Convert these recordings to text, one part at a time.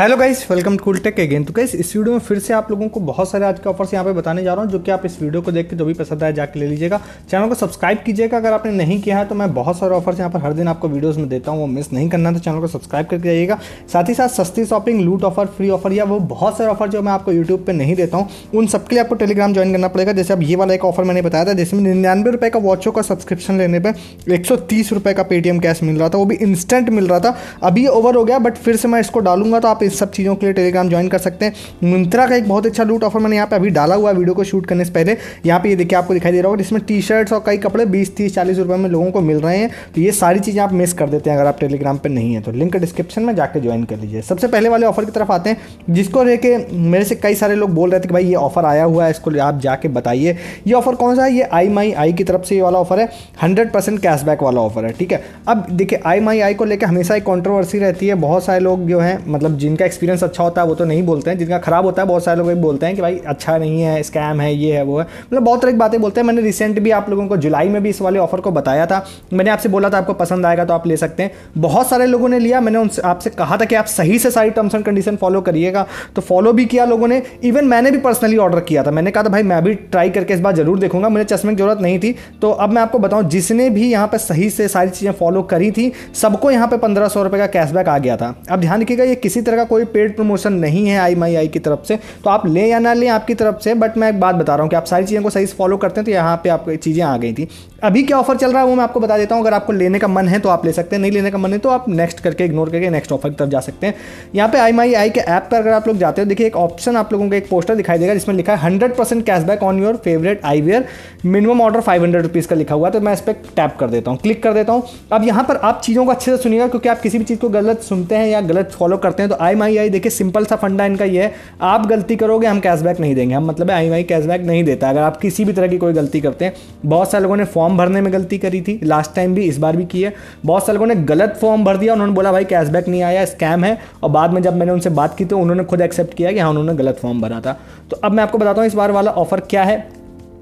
hello guys welcome to tech again तो guys इस video में फिर से आप लोगों को बहुत सारे आज के ऑफर्स यहाँ पे बताने जा रहा हूँ जो कि आप इस वीडियो को देख के जो भी पसंद आए जाके ले लीजिएगा चैनल को सब्सक्राइब कीजिएगा अगर आपने नहीं किया है तो मैं बहुत सारे ऑफर्स यहाँ पर हर दिन आपको वीडियोज में देता हूँ वो मिस नहीं करना तो चैनल को सब्सक्राइब करके जाइएगा साथ ही साथ सस्ती शॉपिंग लूट ऑफर फ्री ऑफर या वो बहुत सारे ऑफर जो मैं आपको यूट्यूब पर नहीं देता हूँ उन सबके लिए आपको टेलीग्राम ज्वाइन करना पड़ेगा जैसे अब ये वाला एक ऑफर मैंने बताया था जिसमें निन्यानवे रुपये का वॉचो का सब्सक्रिप्शन लेने पर एक सौ तीस रुपये का पेटीएम कैश मिल रहा था वो भी इंस्टेंट मिल रहा था अभी ओवर हो गया बट फिर से मैं इसको डालूंगा तो आप इस सब चीज़ों के लिए टेलीग्राम ज्वाइन कर सकते हैं मिंत्रा का एक बहुत अच्छा लूट ऑफर मैंने यहाँ पे अभी डाला हुआ है वीडियो को शूट करने से पहले यहाँ पे ये देखिए आपको दिखाई दे रहा होगा जिसमें टी शर्ट्स और कई कपड़े बीस तीस चालीस रुपये में लोगों को मिल रहे हैं तो ये सारी चीज़ें आप मिस कर देते हैं अगर आप टेलीग्राम पर नहीं है तो लिंक डिस्क्रिप्शन में जाकर ज्वाइन कर लीजिए सबसे पहले वाले ऑफर की तरफ आते हैं जिसको लेके मेरे से कई सारे लोग बोल रहे थे कि भाई ये ऑफर आया हुआ है इसको आप जाके बताइए ये ऑफर कौन सा है ये आई माई आई की तरफ से ये वाला ऑफर है हंड्रेड परसेंट कैशबैक वाला ऑफर है ठीक है अब देखिए आई माई आई को लेकर हमेशा एक कॉन्ट्रोवर्सी रहती है बहुत सारे लोग जो हैं मतलब जिन जिनका एक्सपीरियंस अच्छा होता है वो तो नहीं बोलते हैं जिनका ख़राब होता है बहुत सारे लोग बोलते हैं कि भाई अच्छा नहीं है स्कैम है ये है वो है मतलब बहुत तरह की बातें बोलते हैं मैंने रिसेंट भी आप लोगों को जुलाई में भी इस वाले ऑफर को बताया था मैंने आपसे बोला था आपको पसंद आएगा तो आप ले सकते हैं बहुत सारे लोगों ने लिया मैंने उनसे आपसे कहा था कि आप सही से सारी टर्म्स एंड कंडीशन फॉलो करिएगा तो फॉलो भी किया लोगों ने इवन मैंने भी पर्सनली ऑर्डर किया था मैंने कहा था भाई मैं भी ट्राई करके इस बार ज़रूर देखूंगा मुझे चश्मे की ज़रूरत नहीं थी तो अब मैं आपको बताऊँ जिसने भी यहाँ पर सही से सारी चीज़ें फॉलो करी थी सबको यहाँ पर पंद्रह सौ का कैशबैक आ गया था अब ध्यान रखिएगा ये किसी तरह का कोई पेड प्रमोशन नहीं है आई माई आई की तरफ से तो आप लें या ना लें आपकी तरफ से बट मैं एक बात बता रहा हूँ कि आप सारी चीज़ों को सही से फॉलो करते हैं तो यहाँ पर आपको चीज़ें आ गई थी अभी क्या ऑफर चल रहा है वो मैं आपको बता देता हूँ अगर आपको लेने का मन है तो आप ले सकते हैं नहीं लेने का मन है तो आप नेक्स्ट करके इग्नोर करके नेक्स्ट ऑफर की तरफ जा सकते हैं यहाँ पे आई माई आई के ऐप पर अगर आप लोग जाते हो देखिए एक ऑप्शन आप लोगों को एक पोस्टर दिखाई देगा जिसमें लिखा है hundred percent cashback on your favourite eyewear minimum order five hundred rupees का लिखा हुआ है तो मैं इस पर टैप कर देता हूँ क्लिक कर देता हूँ अब यहाँ पर आप चीज़ों को अच्छे से सुनिएगा क्योंकि आप किसी भी चीज़ को गलत सुनते हैं या गलत फॉलो करते हैं तो आई आई माई आई देखिए सिंपल सा फंडा इनका ये है आप गलती करोगे हम कैशबैक नहीं देंगे हम मतलब आई माई कैशबैक नहीं देता अगर आप किसी भी तरह की कोई गलती करते हैं बहुत सारे लोगों ने फॉर्म भरने में गलती करी थी लास्ट टाइम भी इस बार भी की है बहुत सारे लोगों ने गलत फॉर्म भर दिया उन्होंने बोला भाई कैशबैक नहीं आया स्कैम है और बाद में जब मैंने उनसे बात की तो उन्होंने खुद एक्सेप्ट किया कि हाँ उन्होंने गलत फॉर्म भरा था तो अब मैं आपको बताता हूँ इस बार वाला ऑफर क्या है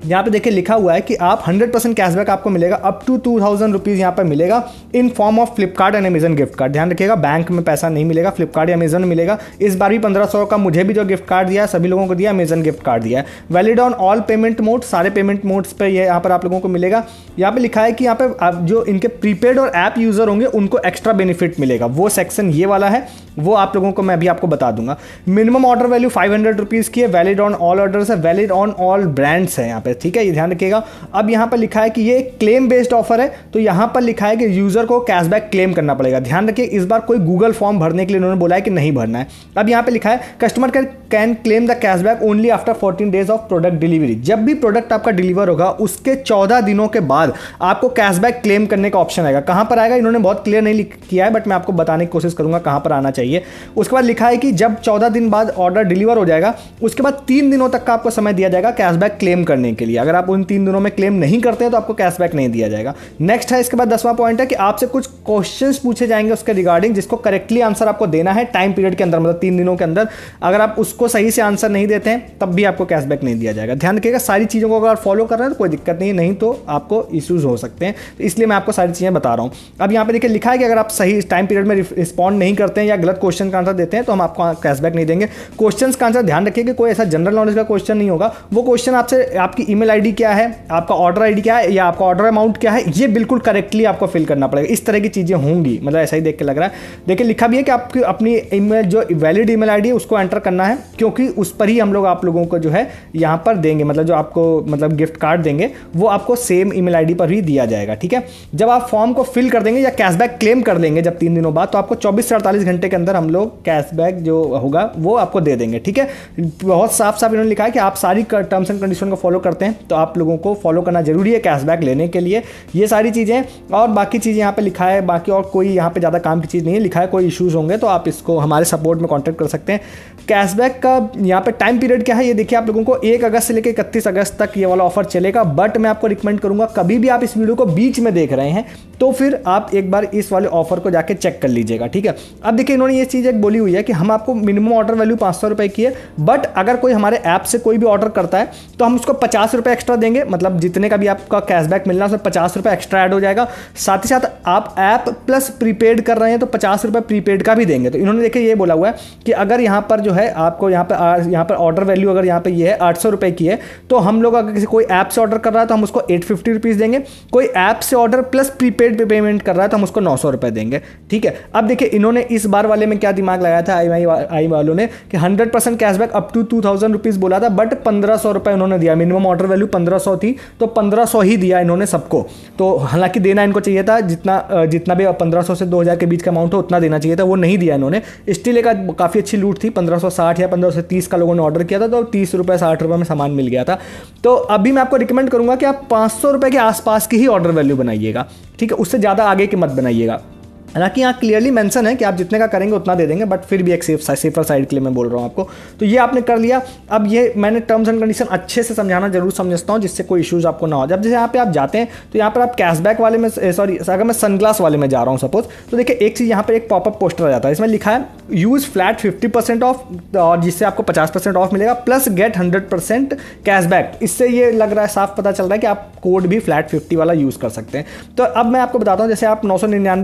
यहाँ पे देखिए लिखा हुआ है कि आप 100 परसेंट कैशबैक आपको मिलेगा up to two thousand rupees यहाँ पर मिलेगा in form of Flipkart and Amazon gift card ध्यान रखिएगा बैंक में पैसा नहीं मिलेगा फ्लिपकार्ट या अमेजन मिलेगा इस बार भी पंद्रह सौ का मुझे भी जो गिफ्ट कार्ड दिया है सभी लोगों को दिया अमेजन गिफ्ट कार्ड दिया है valid on all payment mode सारे पेमेंट मोड्स पर यह यहाँ पर आप लोगों को मिलेगा यहाँ पर लिखा है कि यहाँ पर आप जो इनके प्रीपेड और ऐप यूज़र होंगे उनको एक्स्ट्रा बेनिफिट मिलेगा वो सेक्शन ये वाला है वो आप लोगों को मैं अभी आपको बता दूंगा minimum order value five hundred rupees की है वैलिड ऑन ऑल ऑर्डर्स है वैलिड ऑन ऑल ब्रांड्स है यहाँ पर पर ठीक है ये ध्यान रखिएगा अब यहाँ पर लिखा है कि ये क्लेम बेस्ड ऑफर है तो यहाँ पर लिखा है कि यूज़र को कैशबैक क्लेम करना पड़ेगा ध्यान रखिए इस बार कोई गूगल फॉर्म भरने के लिए उन्होंने बोला है कि नहीं भरना है अब यहाँ पर लिखा है customer can claim the cashback only after fourteen days of product delivery जब भी प्रोडक्ट आपका डिलीवर होगा उसके चौदह दिनों के बाद आपको कैशबैक क्लेम करने का ऑप्शन आएगा कहाँ पर आएगा इन्होंने बहुत क्लियर नहीं किया है बट मैं आपको बताने की कोशिश करूंगा कहाँ पर आना चाहिए उसके बाद लिखा है कि जब चौदह दिन बाद ऑर्डर डिलीवर हो जाएगा उसके बाद तीन दिनों तक का आपको समय दिया जाएगा कैशबैक क्लेम करने के लिए अगर आप उन तीन दिनों में क्लेम नहीं करते हैं तो आपको कैशबैक नहीं दिया जाएगा नेक्स्ट है इसके बाद दसवां पॉइंट है कि आपसे कुछ क्वेश्चन पूछे जाएंगे उसके रिगार्डिंग जिसको करेक्टली आंसर आपको देना है टाइम पीरियड के अंदर मतलब तीन दिनों के अंदर अगर आप उसको सही से आंसर नहीं देते हैं तब भी आपको कैशबैक नहीं दिया जाएगा ध्यान रखिएगा सारी चीज़ों को अगर आप फॉलो कर रहे हैं तो कोई दिक्कत नहीं नहीं तो आपको इशूज़ हो सकते हैं तो इसलिए मैं आपको सारी चीज़ें बता रहा हूँ अब यहाँ पर देखिए लिखा है कि अगर आप सही टाइम पीरियड में रिस्पॉन्ड नहीं करते हैं या गलत क्वेश्चन का आंसर देते हैं तो हम आपको कैशबैक नहीं देंगे क्वेश्चन का आंसर ध्यान रखिए कि कोई ऐसा जनरल नॉलेज का क्वेश्चन नहीं होगा वो क्वेश्चन आपसे आपकी ईमेल आईडी क्या है आपका ऑर्डर आईडी क्या है या आपका ऑर्डर अमाउंट क्या है ये बिल्कुल करेक्टली आपको फिल करना पड़ेगा इस तरह की चीज़ें होंगी मतलब ऐसा ही देख के लग रहा है देखिए लिखा भी है कि आपकी अपनी ईमेल जो वैलिड ईमेल आईडी है उसको एंटर करना है क्योंकि उस पर ही हम लोग आप लोगों को जो है यहाँ पर देंगे मतलब जो आपको मतलब गिफ्ट कार्ड देंगे वो आपको सेम ईमेल आईडी पर ही दिया जाएगा ठीक है जब आप फॉर्म को फिल कर देंगे या कैशबैक क्लेम कर देंगे जब तीन दिनों बाद तो आपको चौबीस से अड़तालीस घंटे के अंदर हम लोग कैशबैक जो होगा वो आपको दे देंगे ठीक है बहुत साफ साफ इन्होंने लिखा है कि आप सारी टर्म्स एंड कंडीशन को फॉलो करते करते हैं तो आप लोगों को फॉलो करना ज़रूरी है कैशबैक लेने के लिए ये सारी चीज़ें और बाकी चीजें यहाँ पर लिखा है बाकी और कोई यहाँ पर ज़्यादा काम की चीज़ नहीं है लिखा है कोई इशूज़ होंगे तो आप इसको हमारे सपोर्ट में कॉन्टैक्ट कर सकते हैं कैशबैक का यहाँ पे टाइम पीरियड क्या है ये देखिए आप लोगों को एक अगस्त से लेकर इकतीस अगस्त तक ये वाला ऑफर चलेगा बट मैं आपको रिकमेंड करूंगा कभी भी आप इस वीडियो को बीच में देख रहे हैं तो फिर आप एक बार इस वाले ऑफर को जाके चेक कर लीजिएगा ठीक है अब देखिए इन्होंने ये चीज़ एक बोली हुई है कि हम आपको मिनिमम ऑर्डर वैल्यू पाँच सौ रुपये की है बट अगर कोई हमारे ऐप से कोई भी ऑर्डर करता है तो हम उसको पचास रुपये एक्स्ट्रा देंगे मतलब जितने का भी आपका कैशबैक मिलना है उसमें पचास रुपये एक्स्ट्रा ऐड हो जाएगा साथ ही साथ आप ऐप प्लस प्रीपेड कर रहे हैं तो पचास रुपये प्रीपेड का भी देंगे तो इन्होंने देखिए ये बोला हुआ है कि अगर यहाँ पर जो है है आपको यहाँ पर यहाँ पर ऑर्डर वैल्यू अगर यहाँ पर यह है आठ सौ रुपये की है तो हम लोग अगर किसी कोई ऐप से ऑर्डर कर रहा है तो हम उसको एट फिफ्टी रुपीज़ देंगे कोई ऐप से ऑर्डर प्लस प्रीपेड पेमेंट कर रहा है तो हम उसको नौ सौ रुपये देंगे ठीक है अब देखिए इन्होंने इस बार वाले में क्या दिमाग लगाया था आई आई वालों ने कि hundred percent cashback up to two thousand rupees बोला था बट पंद्रह सौ रुपये उन्होंने दिया मिनिमम ऑर्डर वैल्यू पंद्रह सौ थी तो पंद्रह सौ ही दिया इन्होंने सबको तो हालांकि देना इनको चाहिए था जितना जितना भी पंद्रह सौ से दो हज़ार के बीच का अमाउंट हो उतना देना चाहिए था वो नहीं दिया इन्होंने स्टील एक काफ़ी अच्छी लूट थी पंद्रह 1560 या 1530 का लोगों ने ऑर्डर किया था तो तीस रुपये साठ रुपये में सामान मिल गया था तो अभी मैं आपको रिकमेंड करूँगा कि आप पाँच सौ के आसपास की ही ऑर्डर वैल्यू बनाइएगा ठीक है उससे ज़्यादा आगे की मत बनाइएगा हालांकि यहाँ क्लियरली मेंशन है कि आप जितने का करेंगे उतना दे देंगे बट फिर भी एक सेफ सेफर साइड के लिए मैं बोल रहा हूँ आपको तो ये आपने कर लिया अब ये मैंने टर्म्स एंड कंडीशन अच्छे से समझाना जरूर समझता हूँ जिससे कोई इश्यूज आपको ना हो जाए जैसे यहाँ पे आप जाते हैं तो यहाँ पर आप कैशबैक वाले में सॉरी अगर मैं सनग्लास वाले में जा रहा हूँ सपोज तो देखिए एक चीज़ यहाँ पर एक पॉपअप पोस्टर आ जाता है इसमें लिखा है use flat fifty percent off और जिससे आपको पचास परसेंट ऑफ मिलेगा plus get hundred percent cashback इससे ये लग रहा है साफ पता चल रहा है कि आप कोड भी फ्लैट फिफ्टी वाला यूज़ कर सकते हैं तो अब मैं आपको बताता हूँ जैसे आप नौ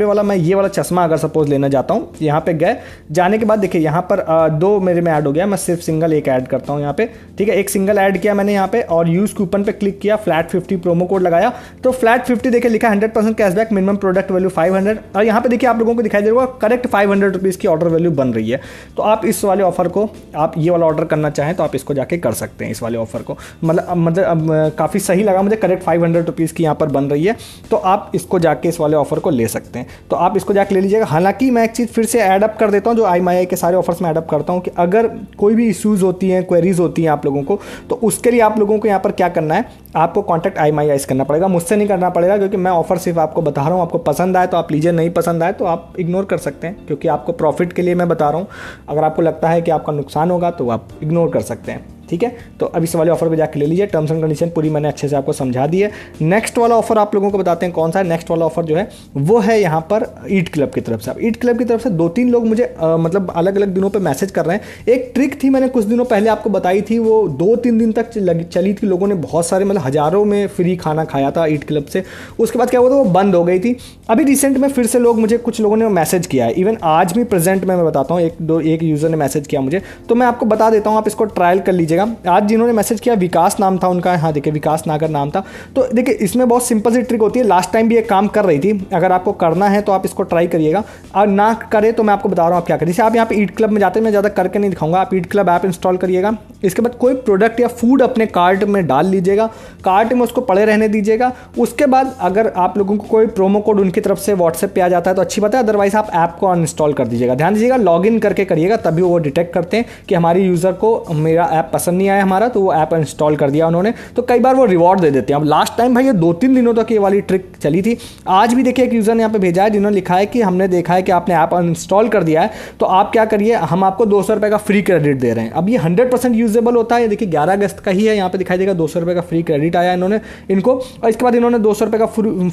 वाला मैं ये वाला चश्मा अगर सपोज लेना चाहता हूँ यहाँ पे गए जाने के बाद देखिए यहाँ पर दो मेरे में ऐड हो गया मैं सिर्फ सिंगल एक ऐड करता हूँ यहाँ पे ठीक है एक सिंगल ऐड किया मैंने यहाँ पे और यूज़ कूपन पे क्लिक किया फ्लैट फिफ्टी प्रोमो कोड लगाया तो फ्लैट फिफ्टी देखिए लिखा hundred percent cashback minimum product value five hundred और यहाँ पे देखिए आप लोगों को दिखाई दे रहा होगा करेक्ट फाइव हंड्रेड रुपीज़ की ऑर्डर वैल्यू बन रही है तो आप इस वाले ऑफर को आप ये वाला ऑर्डर करना चाहें तो आप इसको जाके कर सकते हैं इस वाले ऑफर को मतलब मतलब काफ़ी सही लगा मुझे करेक्ट फाइव हंड्रेड रुपीज़ की यहाँ पर बन रही है तो आप इसको जाके इस वाले ऑफर को ले सकते हैं तो आप उसको जाकर ले लीजिएगा हालांकि मैं एक चीज़ फिर से ऐडअप कर देता हूँ जो आई माई के सारे ऑफर्स में ऐडअप करता हूँ कि अगर कोई भी इशूज़ होती हैं क्वेरीज होती हैं आप लोगों को तो उसके लिए आप लोगों को यहाँ पर क्या करना है आपको कॉन्टैक्ट आई माई आइस करना पड़ेगा मुझसे नहीं करना पड़ेगा क्योंकि मैं ऑफर सिर्फ आपको बता रहा हूँ आपको पसंद आए तो आप लीजिए नहीं पसंद आए तो आप इग्नोर कर सकते हैं क्योंकि आपको प्रॉफिट के लिए मैं बता रहा हूँ अगर आपको लगता है कि आपका नुकसान होगा तो आप इग्नोर कर सकते हैं ठीक है तो अब इस वाले ऑफर को जाकर ले लीजिए टर्म्स एंड कंडीशन पूरी मैंने अच्छे से आपको समझा दी है नेक्स्ट वाला ऑफर आप लोगों को बताते हैं कौन सा है नेक्स्ट वाला ऑफर जो है वो है यहाँ पर ईट क्लब की तरफ से अब ईट क्लब की तरफ से दो तीन लोग मुझे आ, मतलब अलग अलग दिनों पर मैसेज कर रहे हैं एक ट्रिक थी मैंने कुछ दिनों पहले आपको बताई थी वो दो तीन दिन तक चली थी लोगों ने बहुत सारे मतलब हज़ारों में फ्री खाना खाया था ईट क्लब से उसके बाद क्या हुआ था वो बंद हो गई थी अभी रिसेंट में फिर से लोग मुझे कुछ लोगों ने मैसेज किया है इवन आज भी प्रेजेंट में मैं बताता हूँ एक दो एक यूज़र ने मैसेज किया मुझे तो मैं आपको बता देता हूँ आप इसको ट्रायल कर लीजिए लीजिएगा आज जिन्होंने मैसेज किया विकास नाम था उनका हाँ देखिए विकास नागर नाम था तो देखिए इसमें बहुत सिंपल सी ट्रिक होती है लास्ट टाइम भी ये काम कर रही थी अगर आपको करना है तो आप इसको ट्राई करिएगा और ना करें तो मैं आपको बता रहा हूँ आप क्या करें जैसे आप यहाँ पर ईट क्लब में जाते हैं मैं ज़्यादा करके नहीं दिखाऊंगा आप ईट क्लब ऐप इंस्टॉल करिएगा इसके बाद कोई प्रोडक्ट या फूड अपने कार्ट में डाल लीजिएगा कार्ट में उसको पड़े रहने दीजिएगा उसके बाद अगर आप लोगों को कोई प्रोमो कोड उनकी तरफ से व्हाट्सएप पे आ जाता है तो अच्छी बात है अदरवाइज आप ऐप को अनइंस्टॉल कर दीजिएगा ध्यान दीजिएगा लॉग करके करिएगा तभी वो डिटेक्ट करते हैं कि हमारी यूज़र को मेरा ऐप पसंद पसंद नहीं आया हमारा तो वो ऐप इंस्टॉल कर दिया उन्होंने तो कई बार वो रिवॉर्ड दे देते हैं अब लास्ट टाइम भाई ये दो तीन दिनों तक ये वाली ट्रिक चली थी आज भी देखिए एक यूज़र ने यहाँ पे भेजा है जिन्होंने लिखा है कि हमने देखा है कि आपने ऐप इंस्टॉल कर दिया है तो आप क्या करिए हम आपको दो सौ का फ्री क्रेडिट दे रहे हैं अब ये हंड्रेड परसेंट यूजेबल होता है देखिए ग्यारह अगस्त का ही है यहाँ पर दिखाई देगा दो सौ का फ्री क्रेडिट आया इन्होंने इनको और इसके बाद इन्होंने दो सौ का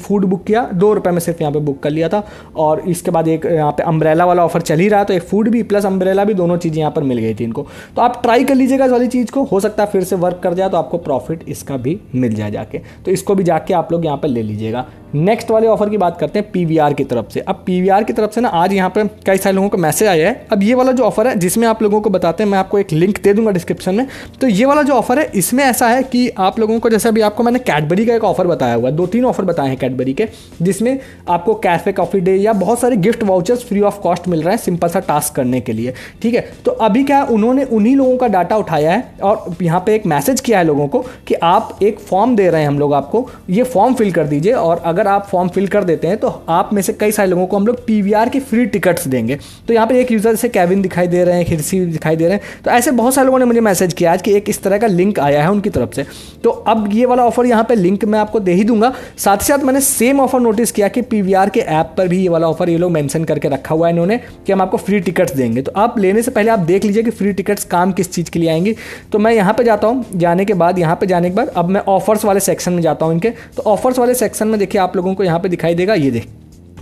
फूड बुक किया दो रुपये में सिर्फ यहाँ पर बुक कर लिया था और इसके बाद एक यहाँ पे अम्ब्रेला वाला ऑफर चल ही रहा है तो एक फूड भी प्लस अम्ब्रेला भी दोनों चीज़ें यहाँ पर मिल गई थी इनको तो आप ट्राई कर लीजिएगा इस वाली चीज़ चीज़ को हो सकता है फिर से वर्क कर जाए तो आपको प्रॉफिट इसका भी मिल जाए जाके तो इसको भी जाके आप लोग यहाँ पर ले लीजिएगा नेक्स्ट वाले ऑफर की बात करते हैं पी की तरफ से अब पी की तरफ से ना आज यहाँ पर कई सारे लोगों को मैसेज आया है अब ये वाला जो ऑफर है जिसमें आप लोगों को बताते हैं मैं आपको एक लिंक दे दूंगा डिस्क्रिप्शन में तो ये वाला जो ऑफर है इसमें ऐसा है कि आप लोगों को जैसे अभी आपको मैंने कैडबरी का एक ऑफर बताया हुआ है दो तीन ऑफर बताए हैं कैडबरी के जिसमें आपको कैफे कॉफी डे या बहुत सारे gift vouchers free of cost मिल रहा है सिंपल सा टास्क करने के लिए ठीक है तो अभी क्या उन्होंने उन्हीं लोगों का डाटा उठाया है और यहाँ पर एक मैसेज किया है लोगों को कि आप एक फॉर्म दे रहे हैं हम लोग आपको ये फॉर्म फिल कर दीजिए और अगर अगर आप फॉर्म फिल कर देते हैं तो आप में से कई सारे लोगों को हम लोग पी की फ्री टिकट्स देंगे तो यहाँ पर एक यूज़र जैसे कैविन दिखाई दे रहे हैं खिरसी दिखाई दे रहे हैं तो ऐसे बहुत सारे लोगों ने मुझे मैसेज किया आज कि एक इस तरह का लिंक आया है उनकी तरफ से तो अब ये वाला ऑफर यहाँ पर लिंक मैं आपको दे ही दूंगा साथ ही साथ मैंने सेम ऑफर नोटिस किया कि पी के ऐप पर भी ये वाला ऑफर ये लोग मैंशन करके रखा हुआ है इन्होंने कि हम आपको फ्री टिकट्स देंगे तो आप लेने से पहले आप देख लीजिए कि फ्री टिकट्स काम किस चीज़ के लिए आएंगी तो मैं यहाँ पर जाता हूँ जाने के बाद यहाँ पर जाने के बाद अब मैं ऑफर्स वाले सेक्शन में जाता हूँ इनके तो ऑफर्स वाले सेक्शन में देखिए आप आप लोगों को यहाँ पे दिखाई देगा ये देख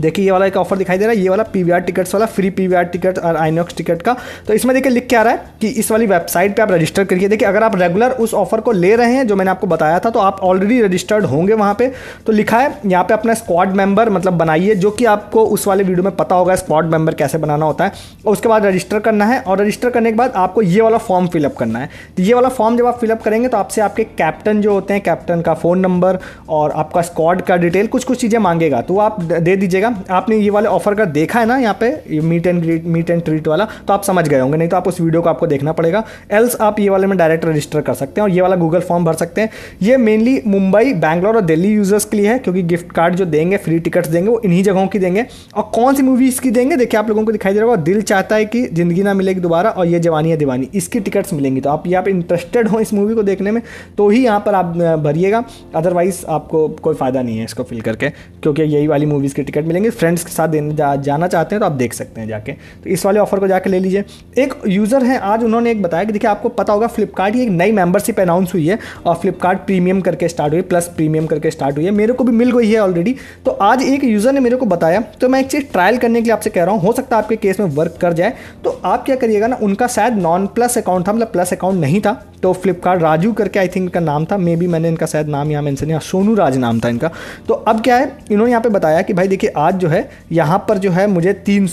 देखिए ये वाला एक ऑफर दिखाई दे रहा है ये वाला पी टिकट्स वाला फ्री पी टिकट और आइनॉक्स टिकट का तो इसमें देखिए लिख के आ रहा है कि इस वाली वेबसाइट पे आप रजिस्टर करिए देखिए अगर आप रेगुलर उस ऑफर को ले रहे हैं जो मैंने आपको बताया था तो आप ऑलरेडी रजिस्टर्ड होंगे वहाँ पर तो लिखा है यहाँ पे अपना स्क्वाड मेंबर मतलब बनाइए जो कि आपको उस वाले वीडियो में पता होगा स्क्वाड मेंबर कैसे बनाना होता है और उसके बाद रजिस्टर करना है और रजिस्टर करने के बाद आपको ये वाला फॉर्म फिलअप करना है तो ये वाला फॉर्म जब आप फिलअप करेंगे तो आपसे आपके कैप्टन जो होते हैं कैप्टन का फ़ोन नंबर और आपका स्क्वाड का डिटेल कुछ कुछ चीज़ें मांगेगा तो आप दे दीजिएगा गया आपने ये वाले ऑफर का देखा है ना यहाँ पे meet and greet meet and treat वाला तो आप समझ गए होंगे नहीं तो आप उस वीडियो को आपको देखना पड़ेगा एल्स आप ये वाले में डायरेक्ट रजिस्टर कर सकते हैं और ये वाला गूगल फॉर्म भर सकते हैं ये मेनली मुंबई बैंगलोर और दिल्ली यूजर्स के लिए है क्योंकि गिफ्ट कार्ड जो देंगे फ्री टिकट्स देंगे वो इन्हीं जगहों की देंगे और कौन सी मूवीज़ की देंगे देखिए आप लोगों को दिखाई दे रहा होगा दिल चाहता है कि ज़िंदगी ना मिलेगी दोबारा और ये जवानी है दीवानी इसकी टिकट्स मिलेंगी तो आप ये आप इंटरेस्टेड हो इस मूवी को देखने में तो ही यहाँ पर आप भरिएगा अदरवाइज़ आपको कोई फ़ायदा नहीं है इसको फिल करके क्योंकि यही वाली मूवीज़ की टिकट मिलेंगे फ्रेंड्स के साथ देने जा, जाना चाहते हैं तो आप देख सकते हैं जाके तो इस वाले ऑफर को जाके ले लीजिए एक यूज़र है आज उन्होंने एक बताया कि देखिए आपको पता होगा फ्लिपकार्ट की एक नई मेंबरशिप अनाउंस हुई है और फ्लिपकार्ट प्रीमियम करके स्टार्ट हुई प्लस प्रीमियम करके स्टार्ट हुई है मेरे को भी मिल गई है ऑलरेडी तो आज एक यूज़र ने मेरे को बताया तो मैं एक चीज़ ट्रायल करने के लिए आपसे कह रहा हूँ हो सकता है आपके केस में वर्क कर जाए तो आप क्या करिएगा ना उनका शायद नॉन प्लस अकाउंट था मतलब प्लस अकाउंट नहीं था तो फ्लिपकार्ट राजू करके आई थिंक इनका नाम था मे बी मैंने इनका शायद नाम यहाँ मैंसन या सोनू राज नाम था इनका तो अब क्या है इन्होंने यहाँ पे बताया कि भाई देखिए आज जो है यहाँ पर जो है मुझे तीन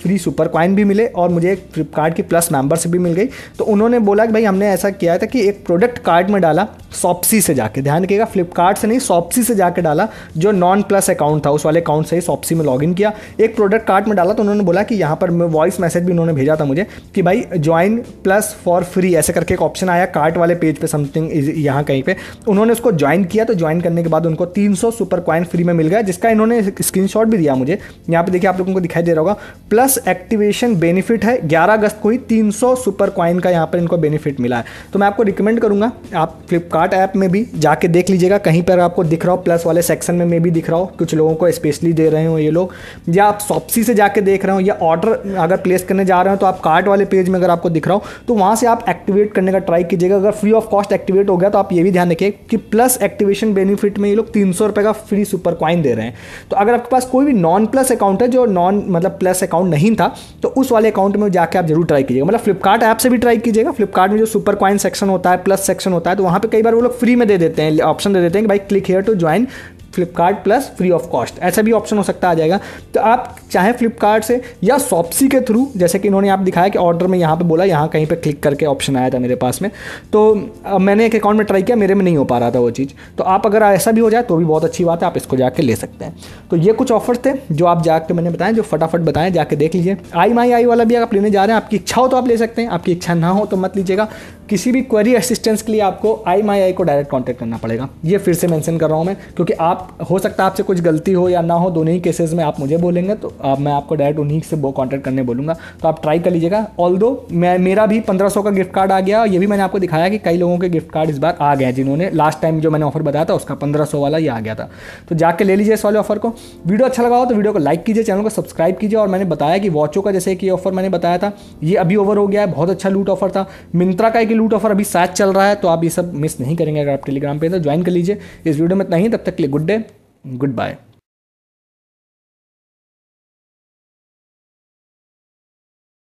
फ्री सुपर क्वाइन भी मिले और मुझे एक फ्लिपकार्ट की प्लस मेम्बरशिप भी मिल गई तो उन्होंने बोला कि भाई हमने ऐसा किया था कि एक प्रोडक्ट कार्ड में डाला सॉप्सी से जाके ध्यान रखिएगा फ्लिपकार्ट से नहीं सॉप्सी से जाके डाला जो नॉन प्लस अकाउंट था उस वाले अकाउंट से ही सॉप्सी में लॉगिन किया एक प्रोडक्ट कार्ट में डाला तो उन्होंने बोला कि यहाँ पर वॉइस मैसेज भी उन्होंने भेजा था मुझे कि भाई ज्वाइन प्लस फॉर फ्री ऐसे करके एक ऑप्शन आया कार्ट वाले पेज पे समथिंग यहाँ कहीं पे उन्होंने उसको ज्वाइन किया तो ज्वाइन करने के बाद उनको 300 सुपर क्वाइन फ्री में मिल गया जिसका इन्होंने स्क्रीन भी दिया मुझे यहाँ पे देखिए आप लोगों को दिखाई दे रहा होगा प्लस एक्टिवेशन बेनिफिट है ग्यारह अगस्त को ही तीन सुपर क्वाइन का यहाँ पर इनको बेनिफिट मिला है तो मैं आपको रिकमेंड करूँगा आप फ्लिपकार्ट ऐप में भी जाके देख लीजिएगा कहीं पर आपको दिख रहा हो प्लस वाले सेक्शन में मे भी दिख रहा हो कुछ लोगों को स्पेशली दे रहे हो ये लोग या आप सॉपसी से जाके देख रहे हो या ऑर्डर अगर प्लेस करने जा रहे हो तो आप कार्ट वाले पेज में अगर आपको दिख रहा हो तो वहाँ से आप एक्टिवेट करने का ट्राई कीजिए लीजिएगा अगर फ्री ऑफ कॉस्ट एक्टिवेट हो गया तो आप ये भी ध्यान रखिए कि प्लस एक्टिवेशन बेनिफिट में ये लोग तीन सौ का फ्री सुपर क्वाइन दे रहे हैं तो अगर आपके पास कोई भी नॉन प्लस अकाउंट है जो नॉन मतलब प्लस अकाउंट नहीं था तो उस वाले अकाउंट में जाकर आप जरूर ट्राई कीजिएगा मतलब फ्लिपकार्ट ऐप से भी ट्राई कीजिएगा फ्लिपकार्ट में जो सुपर क्वाइन सेक्शन होता है प्लस सेक्शन होता है तो वहाँ पर कई बार वो लोग फ्री में दे देते हैं ऑप्शन दे देते हैं कि भाई click here to join Flipkart plus free of cost ऐसा भी ऑप्शन हो सकता आ जाएगा तो आप चाहे फ्लिपकार्ट से या सॉप्सी के थ्रू जैसे कि इन्होंने आप दिखाया कि ऑर्डर में यहाँ पे बोला यहाँ कहीं पे क्लिक करके ऑप्शन आया था मेरे पास में तो मैंने एक अकाउंट में ट्राई किया मेरे में नहीं हो पा रहा था वो चीज़ तो आप अगर ऐसा भी हो जाए तो भी बहुत अच्छी बात है आप इसको जाके ले सकते हैं तो ये कुछ ऑफर्स थे जो आप जाके मैंने बताएं जो फटाफट बताएं जाके देख लीजिए आई माई आई वाला भी आप लेने जा रहे हैं आपकी इच्छा हो तो आप ले सकते हैं आपकी इच्छा ना हो तो मत लीजिएगा किसी भी क्वेरी असिस्टेंस के लिए आपको आई माई आई को डायरेक्ट कॉन्टैक्ट करना पड़ेगा ये फिर से मैंशन कर रहा हूँ मैं क्योंकि आप हो सकता है आपसे कुछ गलती हो या ना हो दोनों ही केसेस में आप मुझे बोलेंगे तो आप, मैं आपको डायरेक्ट उन्हीं से वो कॉन्टैक्ट करने बोलूँगा तो आप ट्राई कर लीजिएगा ऑल दो मैं मेरा भी पंद्रह का गिफ्ट कार्ड आ गया ये भी मैंने आपको दिखाया कि कई लोगों के गिफ्ट कार्ड इस बार आ गए जिन्होंने लास्ट टाइम जो मैंने ऑफर बताया था उसका पंद्रह वाला ये आ गया था तो जाके ले लीजिए इस वाले ऑफर को वीडियो अच्छा लगा हो तो वीडियो को लाइक कीजिए चैनल को सब्सक्राइब कीजिए और मैंने बताया कि वॉचो का जैसे कि ऑफर मैंने बताया था ये अभी ओवर हो गया है बहुत अच्छा लूट ऑफर था मिंत्रा का एक की लूट ऑफर अभी साथ चल रहा है तो आप ये सब मिस नहीं करेंगे अगर आप टेलीग्राम पे तो ज्वाइन कर लीजिए इस वीडियो में इतना ही तब तक के लिए गुड डे गुड बाय